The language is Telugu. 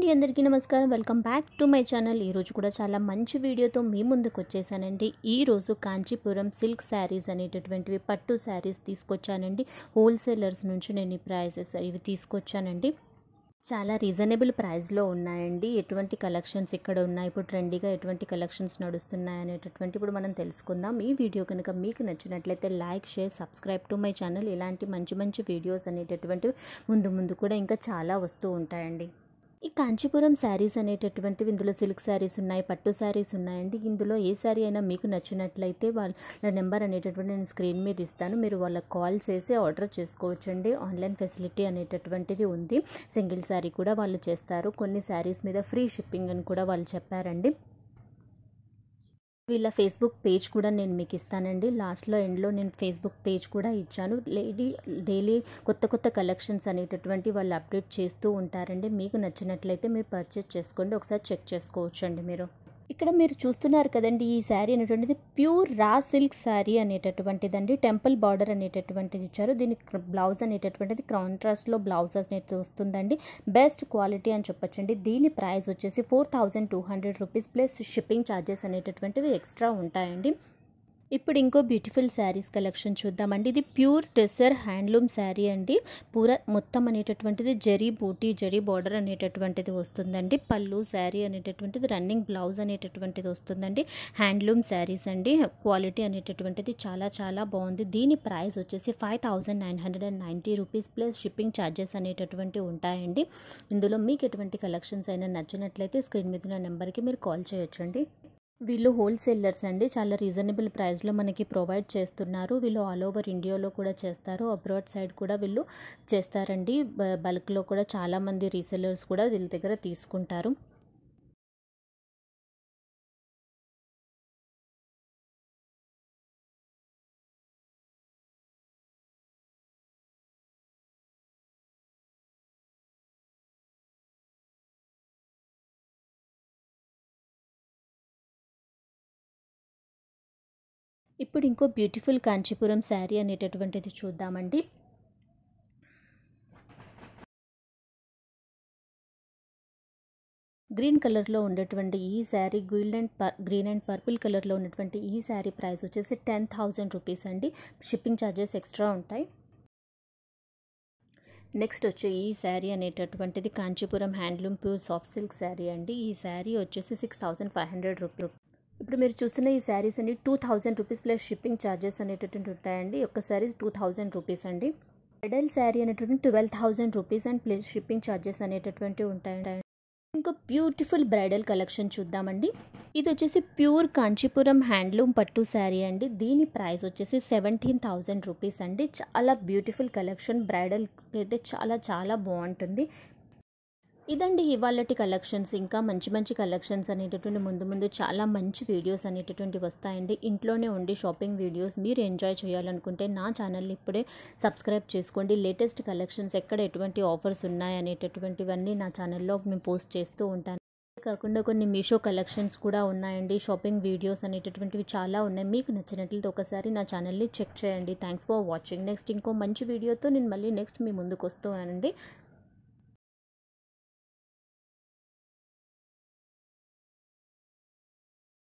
అండి అందరికీ నమస్కారం welcome back to my channel ఈరోజు కూడా చాలా మంచి వీడియోతో మీ ముందుకు వచ్చేసానండి ఈరోజు కాంచీపురం సిల్క్ శారీస్ అనేటటువంటివి పట్టు శారీస్ తీసుకొచ్చానండి హోల్సేలర్స్ నుంచి నేను ఈ ప్రైసెస్ ఇవి తీసుకొచ్చానండి చాలా రీజనబుల్ ప్రైస్లో ఉన్నాయండి ఎటువంటి కలెక్షన్స్ ఇక్కడ ఉన్నాయి ఇప్పుడు ట్రెండీగా ఎటువంటి కలెక్షన్స్ నడుస్తున్నాయి అనేటటువంటి ఇప్పుడు మనం తెలుసుకుందాం ఈ వీడియో కనుక మీకు నచ్చినట్లయితే like share subscribe to my channel ఇలాంటి మంచి మంచి వీడియోస్ అనేటటువంటివి ముందు ముందు కూడా ఇంకా చాలా వస్తూ ఉంటాయండి ఈ కాంచీపురం శారీస్ అనేటటువంటివి ఇందులో సిల్క్ శారీస్ ఉన్నాయి పట్టు శారీస్ ఉన్నాయండి ఇందులో ఏ శారీ అయినా మీకు నచ్చినట్లయితే వాళ్ళ నెంబర్ అనేటటువంటి నేను స్క్రీన్ మీద ఇస్తాను మీరు వాళ్ళకి కాల్ చేసి ఆర్డర్ చేసుకోవచ్చండి ఆన్లైన్ ఫెసిలిటీ అనేటటువంటిది ఉంది సింగిల్ శారీ కూడా వాళ్ళు చేస్తారు కొన్ని శారీస్ మీద ఫ్రీ షిప్పింగ్ అని కూడా వాళ్ళు చెప్పారండి వీళ్ళ ఫేస్బుక్ పేజ్ కూడా నేను మీకు ఇస్తానండి లాస్ట్లో ఎండ్లో నేను ఫేస్బుక్ పేజ్ కూడా ఇచ్చాను లేడీ డైలీ కొత్త కొత్త కలెక్షన్స్ అనేటటువంటి వాళ్ళు అప్డేట్ చేస్తూ ఉంటారండి మీకు నచ్చినట్లయితే మీరు పర్చేస్ చేసుకోండి ఒకసారి చెక్ చేసుకోవచ్చండి మీరు ఇక్కడ మీరు చూస్తున్నారు కదండి ఈ శారీ అనేటువంటిది ప్యూర్ రా సిల్క్ శారీ అనేటటువంటిదండి టెంపుల్ బార్డర్ అనేటటువంటిది ఇచ్చారు దీని బ్లౌజ్ అనేటటువంటిది కాంట్రాస్ట్లో బ్లౌజ్ అనేది వస్తుందండి బెస్ట్ క్వాలిటీ అని చెప్పొచ్చండి దీని ప్రైస్ వచ్చేసి four thousand two hundred rupees plus shipping charges అనేటటువంటివి ఎక్స్ట్రా ఉంటాయండి ఇప్పుడు ఇంకో బ్యూటిఫుల్ శారీస్ కలెక్షన్ చూద్దామండి ఇది ప్యూర్ టెసర్ హ్యాండ్లూమ్ శారీ అండి పూర మొత్తం అనేటటువంటిది జరీ బూటీ జరీ బార్డర్ అనేటటువంటిది వస్తుందండి పళ్ళు శారీ అనేటటువంటిది రన్నింగ్ బ్లౌజ్ అనేటటువంటిది వస్తుందండి హ్యాండ్లూమ్ శారీస్ అండి క్వాలిటీ అనేటటువంటిది చాలా చాలా బాగుంది దీని ప్రైస్ వచ్చేసి five nine hundred and rupees plus shipping charges అనేటటువంటి ఉంటాయండి ఇందులో మీకు ఎటువంటి కలెక్షన్స్ అయినా నచ్చినట్లయితే స్క్రీన్ మీద నెంబర్కి మీరు కాల్ చేయొచ్చండి వీళ్ళు హోల్సేలర్స్ అండి చాలా రీజనబుల్ ప్రైస్లో మనకి ప్రొవైడ్ చేస్తున్నారు వీళ్ళు ఆల్ ఓవర్ ఇండియాలో కూడా చేస్తారు అబ్రాడ్ సైడ్ కూడా వీళ్ళు చేస్తారండి బల్క్లో కూడా చాలామంది రీసెల్లర్స్ కూడా వీళ్ళ దగ్గర తీసుకుంటారు ఇప్పుడు ఇంకో బ్యూటిఫుల్ కాంచీపురం శారీ అనేటటువంటిది చూద్దామండి గ్రీన్ కలర్లో ఉన్నటువంటి ఈ sari green and green and purple కలర్లో ఉన్నటువంటి ఈ శారీ ప్రైస్ వచ్చేసి టెన్ థౌజండ్ రూపీస్ అండి షిప్పింగ్ ఛార్జెస్ ఎక్స్ట్రా ఉంటాయి నెక్స్ట్ వచ్చి ఈ శారీ అనేటటువంటిది Kanchipuram handloom pure soft silk sari అండి ఈ శారీ వచ్చేసి six thousand five hundred rupee ఇప్పుడు మీరు చూస్తున్న ఈ శారీస్ అండి two thousand rupees plus shipping charges అనేటటువంటి ఉంటాయండి ఒక శారీ టూ థౌజండ్ రూపీస్ అండి బ్రైడల్ శారీ అనేటువంటి twelve thousand rupees and plus shipping charges అనేటటువంటి ఉంటాయండి ఇంకా బ్యూటిఫుల్ బ్రైడల్ కలెక్షన్ చూద్దామండి ఇది వచ్చేసి ప్యూర్ కాంచీపురం హ్యాండ్లూమ్ పట్టు శారీ అండి దీని ప్రైస్ వచ్చేసి సెవెంటీన్ థౌజండ్ రూపీస్ అండి చాలా బ్యూటిఫుల్ కలెక్షన్ బ్రైడల్ అయితే చాలా చాలా బాగుంటుంది ఇదండి ఇవాళటి కలెక్షన్స్ ఇంకా మంచి మంచి కలెక్షన్స్ అనేటటువంటి ముందు ముందు చాలా మంచి వీడియోస్ అనేటటువంటి వస్తాయండి ఇంట్లోనే ఉండి షాపింగ్ వీడియోస్ మీరు ఎంజాయ్ చేయాలనుకుంటే నా ఛానల్ని ఇప్పుడే సబ్స్క్రైబ్ చేసుకోండి లేటెస్ట్ కలెక్షన్స్ ఎక్కడ ఎటువంటి ఆఫర్స్ ఉన్నాయనేటటువంటివన్నీ నా ఛానల్లో నేను పోస్ట్ చేస్తూ ఉంటాను కాకుండా కొన్ని మీషో కలెక్షన్స్ కూడా ఉన్నాయండి షాపింగ్ వీడియోస్ అనేటటువంటివి చాలా ఉన్నాయి మీకు నచ్చినట్లయితే ఒకసారి నా ఛానల్ని చెక్ చేయండి థ్యాంక్స్ ఫర్ వాచింగ్ నెక్స్ట్ ఇంకో మంచి వీడియోతో నేను మళ్ళీ నెక్స్ట్ మీ ముందుకు ఉన్నానండి